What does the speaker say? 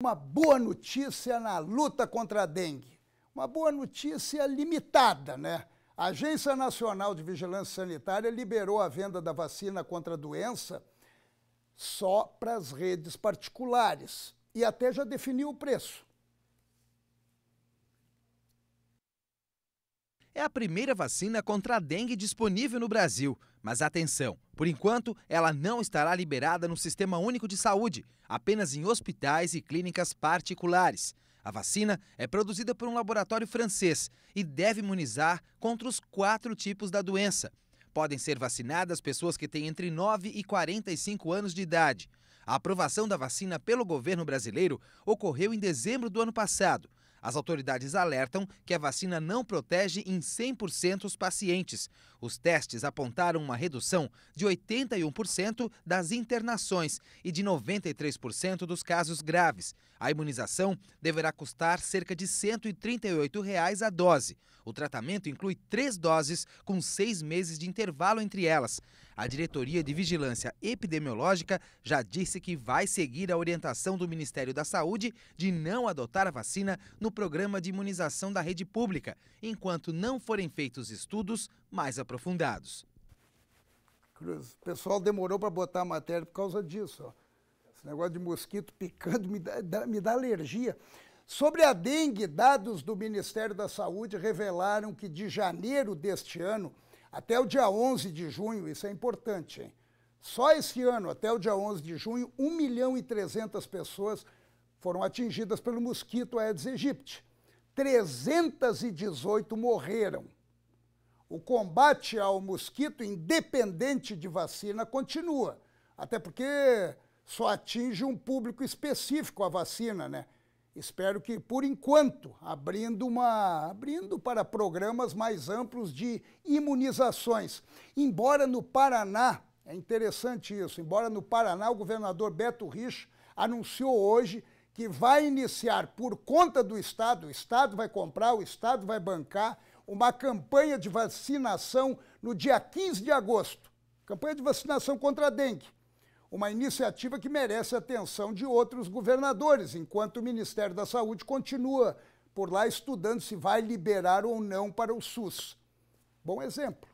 uma boa notícia na luta contra a dengue. Uma boa notícia limitada, né? A Agência Nacional de Vigilância Sanitária liberou a venda da vacina contra a doença só para as redes particulares e até já definiu o preço. É a primeira vacina contra a dengue disponível no Brasil, mas atenção, por enquanto, ela não estará liberada no Sistema Único de Saúde, apenas em hospitais e clínicas particulares. A vacina é produzida por um laboratório francês e deve imunizar contra os quatro tipos da doença. Podem ser vacinadas pessoas que têm entre 9 e 45 anos de idade. A aprovação da vacina pelo governo brasileiro ocorreu em dezembro do ano passado as autoridades alertam que a vacina não protege em 100% os pacientes. Os testes apontaram uma redução de 81% das internações e de 93% dos casos graves. A imunização deverá custar cerca de R$ 138 reais a dose. O tratamento inclui três doses com seis meses de intervalo entre elas. A Diretoria de Vigilância Epidemiológica já disse que vai seguir a orientação do Ministério da Saúde de não adotar a vacina no programa de imunização da rede pública, enquanto não forem feitos estudos mais aprofundados. Cruz, o pessoal demorou para botar a matéria por causa disso. Ó. Esse negócio de mosquito picando me dá, me dá alergia. Sobre a dengue, dados do Ministério da Saúde revelaram que de janeiro deste ano até o dia 11 de junho, isso é importante, hein? só esse ano, até o dia 11 de junho, 1 milhão e 300 pessoas foram atingidas pelo mosquito Aedes aegypti. 318 morreram. O combate ao mosquito, independente de vacina, continua. Até porque só atinge um público específico a vacina, né? Espero que, por enquanto, abrindo, uma, abrindo para programas mais amplos de imunizações. Embora no Paraná, é interessante isso, embora no Paraná o governador Beto Rich anunciou hoje que vai iniciar por conta do Estado, o Estado vai comprar, o Estado vai bancar, uma campanha de vacinação no dia 15 de agosto. Campanha de vacinação contra a dengue. Uma iniciativa que merece a atenção de outros governadores, enquanto o Ministério da Saúde continua por lá estudando se vai liberar ou não para o SUS. Bom exemplo.